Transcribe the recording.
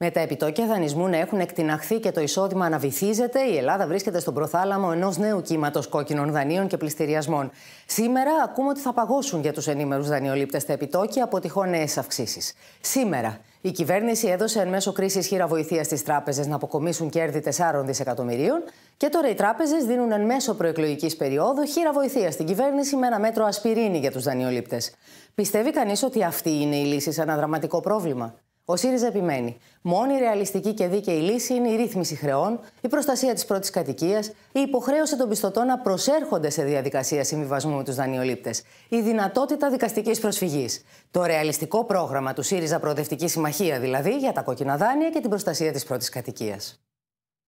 Με τα επιτόκια δανεισμού να έχουν εκτιναχθεί και το εισόδημα να βυθίζεται, η Ελλάδα βρίσκεται στον προθάλαμο ενός νέου κύματος κόκκινων δανείων και πληστηριασμών. Σήμερα ακούμε ότι θα παγώσουν για τους ενήμερους δανειολήπτες τα επιτόκια από τυχόν νέες αυξήσεις. Σήμερα η κυβέρνηση έδωσε εν μέσω κρίσης χείρα βοηθείας στις τράπεζες να αποκομίσουν κέρδη 4 δισεκατομμυρίων και τώρα οι τράπεζες δίνουν εν μέσω προεκλογικής περίοδου χείρα βοηθείας στην κυβέρνηση με ένα μέτρο ασπιρίνη για τους δανειολήπτες. Πιστεύει κανείς ότι αυτή είναι η λύση σε ένα δραματικό πρόβλημα. Ο ΣΥΡΙΖΑ επιμένει. Μόνη ρεαλιστική και δίκαιη λύση είναι η ρύθμιση χρεών, η προστασία της πρώτης κατοικίας, η υποχρέωση των πιστωτών να προσέρχονται σε διαδικασία συμβιβασμού με τους δανειολήπτες, η δυνατότητα δικαστικής προσφυγής. Το ρεαλιστικό πρόγραμμα του ΣΥΡΙΖΑ Προοδευτικής Συμμαχίας δηλαδή για τα κόκκινα δάνεια και την προστασία της πρώτης κατοικίας.